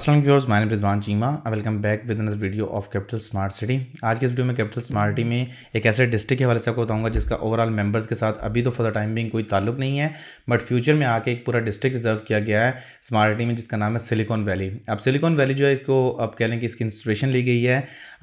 असल व्यवर्स माइन Rizwan Cheema I welcome back with another video of Capital Smart City आज के इस वीडियो में कैपिटल स्मार्ट सिटी में एक ऐसे डिस्ट्रिक्ट के हवाले से आपको बताऊंगा जिसका ओवरऑल मेंबर्स के साथ अभी तो फॉर द टाइम बिंग कोई ताल्लुक नहीं है बट फ्यूचर में आके एक पूरा डिस्ट्रिक्ट रिजर्व किया गया है स्मार्ट सिटी में जिसका नाम है सिलिकॉन वैली अब सिलिकॉन वैली जो है इसको आप कह लें कि इसकी इंस्परेशन ली गई है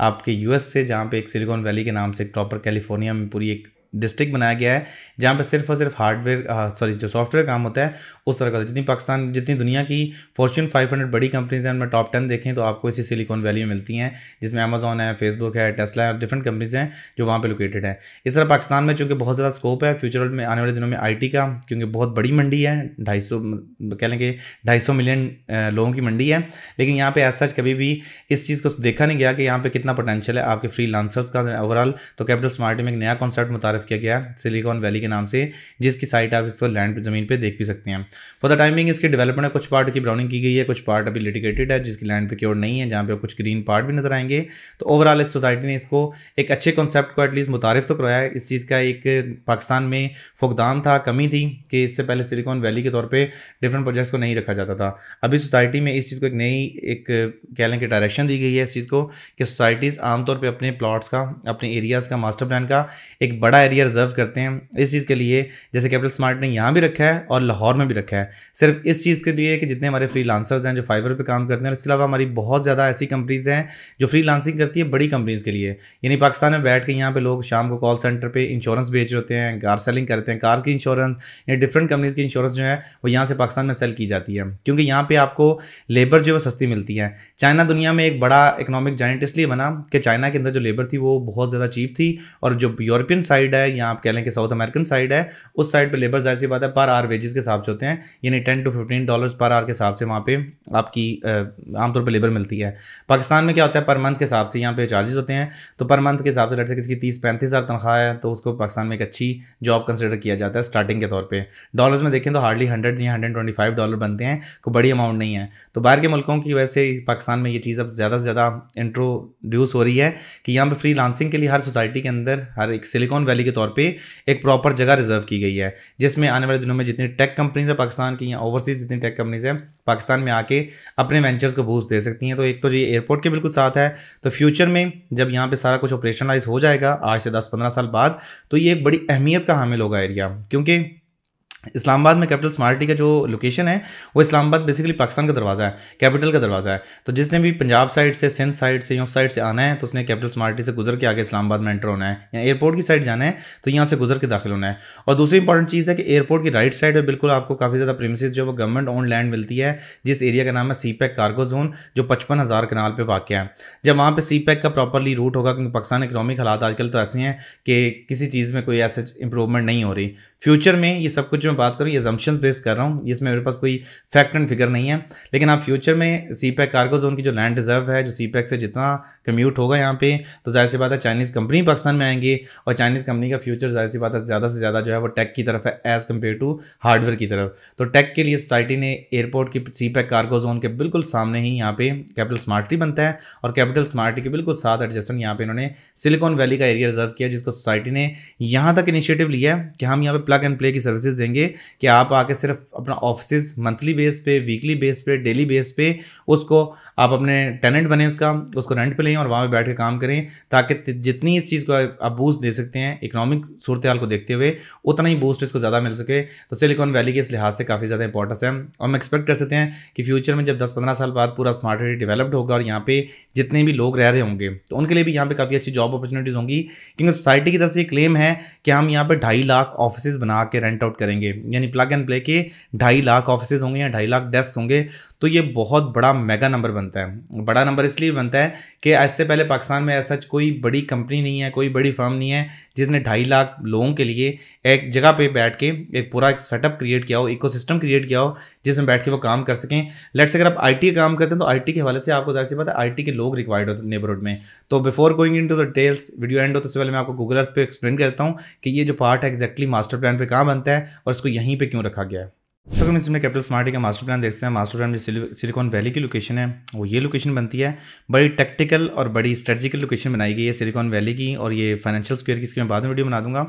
आपके एस से जहाँ पे एक सिलिकॉन वैली के नाम से एक प्रॉपर कैलिफोर्निया में पूरी एक डिस्ट्रिक्ट बनाया गया है जहाँ पर सिर्फ और सिर्फ हार्डवेयर सॉरी uh, जो सॉफ्टवेयर काम होता है उस तरह का जितनी पाकिस्तान जितनी दुनिया की फॉर्चून 500 बड़ी कंपनीज हैं उनमें टॉप टेन देखें तो आपको इसी सिलिकॉन वैली में मिलती हैं जिसमें अमेजोन है फेसबुक है टेस्ला है डिफरेंट कंपनीज हैं जो वहाँ पर लोकेटेड है इस तरह पाकिस्तान में चूँकि बहुत ज़्यादा स्कोप है फ्यूचर में आने वाले दिनों में आई का क्योंकि बहुत बड़ी मंडी है ढाई कह लेंगे ढाई मिलियन uh, लोगों की मंडी है लेकिन यहाँ पर एज सच कभी भी इस चीज़ को देखा नहीं गया कि यहाँ पर कितना पोटेंशियल है आपके फ्री का ओवरऑल तो कैपिटल स्मार्ट में एक नया कॉन्सेप्ट मुतार तारफ किया गया है सिलिकॉन वैली के नाम से जिसकी साइट आप इसको लैंड जमीन पर देख भी सकते हैं फॉर द टाइमिंग इसके डेवलपमेंट कुछ पार्ट की ब्राउनिंग की गई है कुछ पार्ट अभी लिटिकेटेड है जिसकी लैंड प्योर नहीं है जहाँ पे कुछ ग्रीन पार्ट भी नजर आएंगे तो ओवरऑल इस सोसाइटी ने इसको एक अच्छे कॉन्सेप्ट को एटलीस्ट मुतारफ़ तो कराया इस चीज़ का एक पाकिस्तान में फुकदान था कमी थी कि इससे पहले सिलिकॉन वैली के तौर पर डिफरेंट प्रोजेक्ट्स को नहीं रखा जाता था अभी सोसाइटी में इस चीज़ को एक नई एक कह लें कि डायरेक्शन दी गई है इस चीज़ को कि सोसाइटीज़ आमतौर पर अपने प्लाट्स का अपने एरियाज़ का मास्टर प्लान का एक बड़ा एरिया रिजर्व करते हैं इस चीज़ के लिए जैसे कैपिटल स्मार्ट ने यहाँ भी रखा है और लाहौर में भी रखा है सिर्फ इस चीज़ के लिए कि जितने हमारे फ्री हैं जो फाइवर पर काम करते हैं और इसके अलावा हमारी बहुत ज़्यादा ऐसी कंपनीज़ हैं जो फ्री करती है बड़ी कंपनीज़ के लिए यानी पाकिस्तान में बैठ के यहाँ पर लोग शाम को कॉल सेंटर पर इंश्योरेंस बेच होते हैं कार सेलिंग करते हैं कार की इंश्योरेंस या डिफरेंट कंपनीज़ की इंश्योरेंस जो है वो यहाँ से पाकिस्तान में सेल की जाती है क्योंकि यहाँ पर आपको लेबर जो है सस्ती मिलती है चाइना दुनिया में एक बड़ा इकोनॉमिक जाइंट इसलिए बना कि चाइना के अंदर जो लेबर थी वो बहुत ज़्यादा चीप थी और जो यूरोपियन साइड है या आप कह लें कि साउथ अमेरिकन साइड है उस साइड पर लेबर जाहिर सी बात है पर आर वेजेस के हिसाब से होते हैं यानी टेन टू फिफ्टीन डॉलर्स पर आर के हिसाब से वहाँ पे आपकी आमतौर पर लेबर मिलती है पाकिस्तान में क्या होता है पर मंथ के हिसाब से यहाँ पे चार्जेस होते हैं तो पर मंथ के हिसाब से लड़ से किसी की तीस पैंतीस हज़ार तनख्वाह है तो उसको पाकिस्तान में एक अच्छी जॉब कंसिडर किया जाता है स्टार्टिंग के तौर पर डॉलर्स में देखें तो हार्डली हंड्रेड या हंड्रेड ट्वेंटी फाइव डॉलर बनते हैं कोई बड़ी अमाउंट नहीं है तो बाहर के मुल्कों की वजह से पाकिस्तान में ये चीज़ अब ज़्यादा से ज़्यादा इंट्रोड्यूस हो रही है कि यहाँ पर फ्री लांसिंग के लिए हर सोसाइटी के अंदर हर एक सिलिकॉन वैली के तौर पर एक प्रॉपर जगह रिजर्व की गई है जिसमें आने वाले दिनों में जितनी टेक कंपनीज है पाकिस्तान की या ओवरसीज जितनी टेक कंपनीज है पाकिस्तान में आके अपने वेंचर्स को बूस्ट दे सकती हैं तो एक तो ये एयरपोर्ट के बिल्कुल साथ है तो फ्यूचर में जब यहाँ पे सारा कुछ ऑपरेशनलाइज हो जाएगा आज से 10-15 साल बाद तो ये एक बड़ी अहमियत का हामिल होगा एरिया क्योंकि इस्लामाबाद में कैपिटल स्मार्टी का जो लोकेशन है वो इस्लामाबाद बेसिकली पाकिस्तान का दरवाज़ा है कैपिटल का दरवाज़ा है तो जिसने भी पंजाब साइड से सिंध साइड से यूँ साइड से आना है तो उसने कैपिटल स्मार्टी से गुजर के आगे इस्लामाबाद में एंटर होना है या एयरपोर्ट की साइड जाना है तो यहाँ से गुजर के दाखिल होना है और दूसरी इंपॉर्टेंट चीज़ है कि एयरपोर्ट की राइट साइड में बिल्कुल आपको काफ़ी ज़्यादा प्रेमिस जो वो गवर्नमेंट ओन लैंड मिलती है जिस एरिया का नाम है सी पैक कार्गो जोन जो पचपन हज़ार कनाल पर वाक़ है जब वहाँ पर सी पैक e का प्रॉपरली रूट होगा क्योंकि पाकिस्तान इकनॉमिक हालात आजकल तो ऐसे हैं कि किसी चीज़ में कोई ऐसे इंप्रूवमेंट नहीं हो रही फ्यूचर में ये सब कुछ जो मैं बात करूँ ये जम्पन्स बेस कर रहा हूँ इसमें मेरे पास कोई फैक्ट एंड फिगर नहीं है लेकिन आप फ्यूचर में सी पैक कार्गो जोन की जो लैंड रिजर्व है जो सी पैक e से जितना कम्यूट होगा यहाँ पे तो जाहिर सी बात है चाइनीज़ कंपनी पाकिस्तान में आएंगे और चाइनीज़ कंपनी का फ्यूचर जाहिर सी बात है ज़्यादा से ज़्यादा जो है वो टेक की तरफ है एज़ कम्पेयर टू हार्डवेयर की तरफ तो टेक के लिए सोसाइटी ने एयरपोर्ट की सी पैक कार्गो जोन के बिल्कुल सामने ही यहाँ पे कैपिटल स्मार्टी बनता है और कैपिटल स्मार्टी के बिल्कुल साथ एडजस्टेंट यहाँ पे इन्होंने सिलिकॉन वैली का एरिया रिजर्व किया जिसको सोसाइटी ने यहाँ तक इनिशिएटिव लिया है कि हम यहाँ पे प्लग एंड प्ले की सर्विसेज देंगे करेंगे कि आप आके सिर्फ अपना ऑफिस मंथली बेस पे वीकली बेस पे डेली बेस पे उसको आप अपने टेनेंट बने उसका उसको रेंट पे लें और वहाँ पर बैठ के काम करें ताकि जितनी इस चीज़ को आप बूस्ट दे सकते हैं इकोनॉमिक सूरत को देखते हुए उतना ही बूस्ट इसको ज़्यादा मिल सके तो सिलिकॉन वैली के इस लिहाज से काफ़ी ज़्यादा इंपॉर्टेंस है और हम एक्सपेक्ट कर सकते हैं कि फ्यूचर में जब दस पंद्रह साल बाद पूरा स्मार्ट सिटी डेवलप्ड होगा और यहाँ पे जितने भी लोग रह रहे होंगे तो उनके लिए भी यहाँ पे काफ़ी अच्छी जॉब अपॉर्चुनिटीज़ होंगी क्योंकि सोसाइटी की तरफ से ये क्लेम है कि हम यहाँ पर ढाई लाख ऑफिस बना के रेंट आउट करेंगे होंगे यानी प्लग एंड प्ले के ढाई लाख ऑफिसेज होंगे या ढाई लाख डेस्क होंगे तो ये बहुत बड़ा मेगा नंबर बनता है बड़ा नंबर इसलिए बनता है कि आज से पहले पाकिस्तान में ऐसा कोई बड़ी कंपनी नहीं है कोई बड़ी फर्म नहीं है जिसने ढाई लाख लोगों के लिए एक जगह पर बैठ के एक पूरा एक सेटअप क्रिएट किया हो इको क्रिएट किया हो जिसमें बैठ के वो काम कर सकें लेट्स अगर आप आईटी काम करते हैं तो आई के हवाले से आपको जाहिर सी बात है आई के लोग रिक्वायर्ड होते हैं नेबरहुड में तो before going into the details video end हो तो उससे पहले मैं आपको गूगल अर्थ पे एक्सप्लेन करता हूँ कि ये जो पार्ट है एक्जैक्टली मास्टर प्लान पर कहाँ बनता है और को यहीं पे क्यों रखा गया है सर हम इसमें कैपिटल स्मार्टी का मास्टर प्लान देखते हैं मास्टर प्लान जो सिलिकॉन वैली की लोकेशन है वो ये लोकेशन बनती है बड़ी टेक्टिकल और बड़ी स्ट्रेटजिकल लोकेशन बनाई गई है सिलिकॉन वैली की और ये फाइनेंशियल स्क्वेयर की इसकी मैं बाद में वीडियो बना दूंगा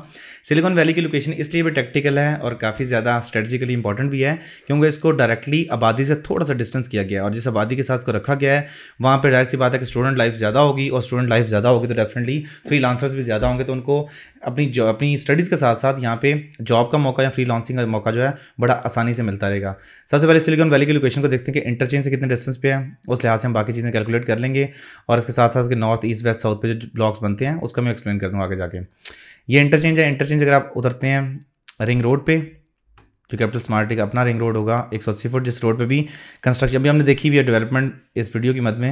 सिलिकॉन वैली की लोकेशन इसलिए भी टेक्टिकल है और काफ़ी ज़्यादा स्ट्रेटेजिकली इंपॉर्टेंट भी है क्योंकि इसको डायरेक्टली आबादी से थोड़ा सा डिस्टेंस किया गया है और जिस आबादी के साथ इसको रखा गया है वहाँ पर जाहिर सी बात है कि स्टूडेंट लाइफ ज़्यादा होगी और स्टूडेंट लाइफ ज़्यादा होगी तो डेफिनेटली फ्री भी ज़्यादा होंगे तो उनको अपनी अपनी स्टडीज़ के साथ साथ यहाँ पे जॉब का मौका या फ्री का मौका जो है बड़ा आसानी आसानी से मिलता रहेगा सबसे पहले सिलिकॉन वैली की लोकेशन को देखते हैं कि इंटरचेंज से कितने डिस्टेंस पे है उस लिहाज से हम बाकी चीज़ें कैलकुलेट कर लेंगे और इसके साथ साथ नॉर्थ ईस्ट वेस्ट साउथ पे जो ब्लॉक्स बनते हैं उसका मैं एक्सप्लेन कर दूँ आगे जाके ये इंटरचेंज है इंटरचेंज अगर आप उतरते हैं रिंग रोड पर जो कैपिटल स्मार्ट का अपना रिंग रोड होगा एक सौ अस्सी फुट जिस रोड पर भी कंस्ट्रक्शन अभी हमने देखी भी है डेवलपमेंट इस वीडियो की मद में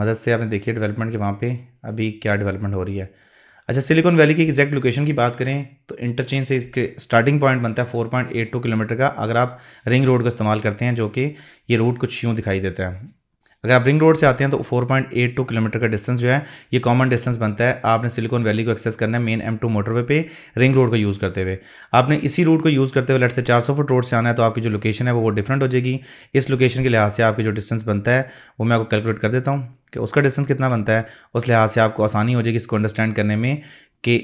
मदद से आपने देखी है डेवलपमेंट के वहाँ पर अभी क्या डेवलपमेंट हो रही है अच्छा सिलिकॉन वैली की एग्जैक्ट लोकेशन की बात करें तो इंटरचेंज से इसके स्टार्टिंग पॉइंट बनता है four point eight two kilometre का अगर आप रिंग रोड का इस्तेमाल करते हैं जो कि ये रूट कुछ यूँ दिखाई देता है अगर आप रिंग रोड से आते हैं तो 4.82 किलोमीटर का डिस्टेंस जो है ये कॉमन डिस्टेंस बनता है आपने सिलिकॉन वैली को एक्सेस करना है मेन एम टू मोटरवे पे रिंग रोड को यूज़ करते हुए आपने इसी रूट को यूज़ करते हुए लट से 400 फुट रोड से आना है तो आपकी जो लोकेशन है वो डिफरेंट हो जाएगी इस लोकेशन के लिहाज से आपकी जो डिस्टेंस बनता है वो मैं आपको कैलकुलेट कर देता हूँ कि उसका डिस्टेंस कितना बनता है उस लिहाज से आपको आसानी हो जाएगी इसको अंडरस्टैंड करने में कि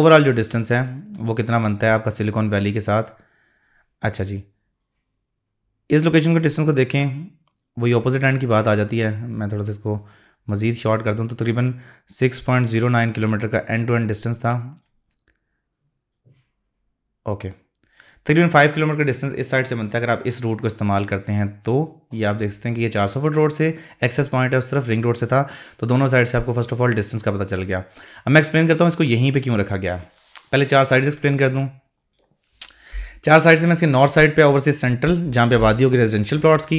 ओवरऑल जो डिस्टेंस है वो कितना बनता है आपका सिलिकॉन वैली के साथ अच्छा जी इस लोकेशन के डिस्टेंस को देखें वही अपोजिट एंड की बात आ जाती है मैं थोड़ा सा इसको मज़ीद शॉर्ट करता हूँ तो तकरीबन six point zero nine kilometre का एंड टू एंड डिस्टेंस था ओके तकरीबन फाइव किलोमीटर का डिस्टेंस इस साइड से बनता है अगर आप इस रूट को इस्तेमाल करते हैं तो ये आप देख सकते हैं कि ये चार सौ फुट रोड से एक्सेस पॉइंट है उस तरफ रिंग रोड से था तो दोनों साइड से आपको फर्स्ट ऑफ ऑल डिस्टेंस का पता चल गया अब मैं एक्सप्लेन करता हूँ इसको यहीं पर क्यों रखा गया पहले चार साइड्स एक्सप्लेन कर दूँ चार साइड से मैं इसके नॉर्थ साइड पे ओवरसीज सेंट्रल जहाँ पे आबादी होगी रेजिडेंशियल प्लॉट्स की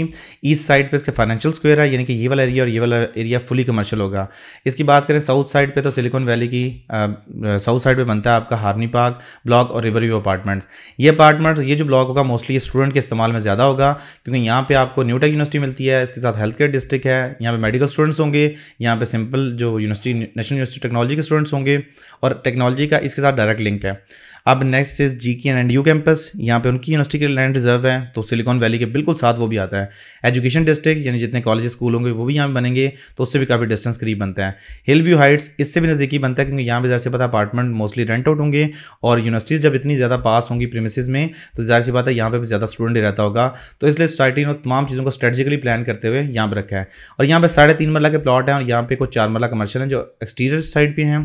ईस्ट साइड पे इसके फाइनेंशियल स्क्वायर है यानी कि ये वाला एरिया और ये वाला एरिया फुली कमर्शियल होगा इसकी बात करें साउथ साइड पे तो सिलिकॉन वैली की साउथ साइड पे बनता है आपका हार्नी पार्क ब्लॉक और रिवर व्यू अपार्टमेंट्स ये अपार्टमेंट्स ये जो ब्लॉक होगा मोस्टली स्टूडेंट के इस्तेमाल में ज़्यादा होगा क्योंकि यहाँ पर आपको न्यूटेक यूनिवर्सिटी मिलती है इसके साथ हेल्थ केयर डिस्ट्रिक्ट है यहाँ पे मेडिकल स्टूडेंट्स होंगे यहाँ पे सिंपल जो यूनिवर्सिटी नेशनल यूनिवर्सिटी टेक्नोलॉजी के स्टूडेंट्स होंगे और टेक्नोलॉजी का इसके साथ डायरेक्ट लिंक है अब नेक्स्ट इज जी के एंड यू कैंपस यहाँ पे उनकी यूनिवर्सिटी के लैंड रिजर्व है तो सिलिकॉन वैली के बिल्कुल साथ वो भी आता है एजुकेशन डिस्ट्रिक्ट यानी जितने कॉलेज स्कूल होंगे वो भी यहाँ बनेंगे तो उससे भी काफ़ी डिस्टेंस करीब बनता है हिल व्यू हाइट्स इससे भी नज़दीकी बनता है क्योंकि यहाँ पर जैसे से पता अपार्टमेंट मोस्टली रेंट आउट होंगे और यूनिवर्सिटीज़ जब इतनी ज़्यादा पास होंगी प्रीमिसिस में तो ज़ाहिर सी बात है यहाँ पर भी ज़्यादा स्टूडेंट रहता होगा तो इसलिए सोसाइटी ने तमाम चीज़ों को स्ट्रेटेजिकली प्लान करते हुए यहाँ पर रखा है और यहाँ पर साढ़े तीन मरला के प्लाट हैं और यहाँ पे कुछ चार मरला कमर्शल हैं जो एक्सटीरियर साइड पर हैं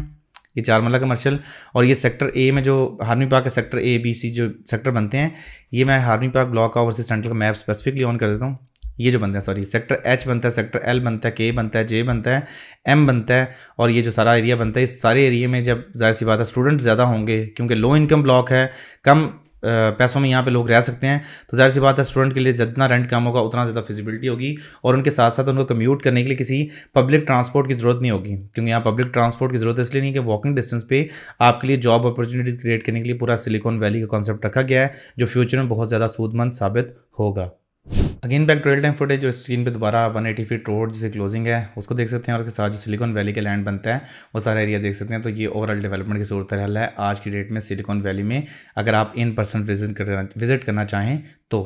ये चार मरला कमर्शियल और ये सेक्टर ए में जो हार्मी पार्क के सेक्टर ए बी सी जो सेक्टर बनते हैं ये मैं हार्मी पार्क ब्लॉक का से सेंट्रल का मैप स्पेसिफिकली ऑन कर देता हूँ ये जो बनते हैं सॉरी सेक्टर एच बनता है सेक्टर एल बनता है के बनता है जे बनता है एम बनता है और ये जो सारा एरिया बनता है इस सारे एरिया में जब जाहिर सी बात है स्टूडेंट ज़्यादा होंगे क्योंकि लो इनकम ब्लॉक है कम पैसों में यहाँ पे लोग रह सकते हैं तो जाहिर सी बात है स्टूडेंट के लिए जितना रेंट कम होगा उतना ज़्यादा फिजिबिलिटी होगी और उनके साथ साथ उनको कम्यूट करने के लिए किसी पब्लिक ट्रांसपोर्ट की ज़रूरत नहीं होगी क्योंकि यहाँ पब्लिक ट्रांसपोर्ट की ज़रूरत इसलिए नहीं कि वॉकिंग डिस्टेंस पे आपके लिए जॉब अपॉर्चुनिटीज़ क्रिएट करने के लिए पूरा सिलिकॉन वैली का कॉन्सेप्ट रखा गया है जो फ्यूचर में बहुत ज़्यादा सूदमंद साबित होगा again back trail time footage जो स्क्रीन पे दोबारा 180 एटी फीट रोड जिसे क्लोजिंग है उसको देख सकते हैं और उसके साथ जो सिलिकॉन वैली का लैंड बनता है वो सारा एरिया देख सकते हैं तो ये ओवरऑल डेवलपमेंट की सूरत हाल है आज की डेट में सिलिकॉन वैली में अगर आप इन पर्सन विजिट करना विजिट करना चाहें तो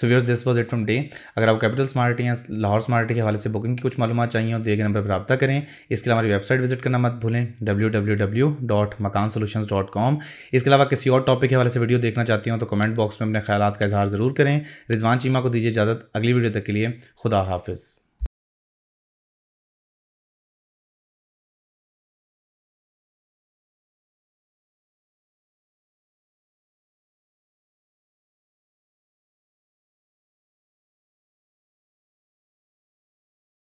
so viewers this was it from day अगर आप कैपिटल स्मार्ट या लाहौर स्मार्ट के हवाले से बुकिंग की कुछ मालूम चाहिए हो तो नंबर पर रब्ता करें इसके अलावा हमारी वेबसाइट विजिट करना मत भूलें W W W dot Makaan dot com इसके अलावा किसी और टॉपिक के हवाले से वीडियो देखना चाहती हूँ तो कमेंट बॉक्स में अपने ख्याल का इजहार ज़रूर करें रिजवान चीमा को दीजिए इजाज़त अगली वीडियो तक के लिए खुदा हाफिज़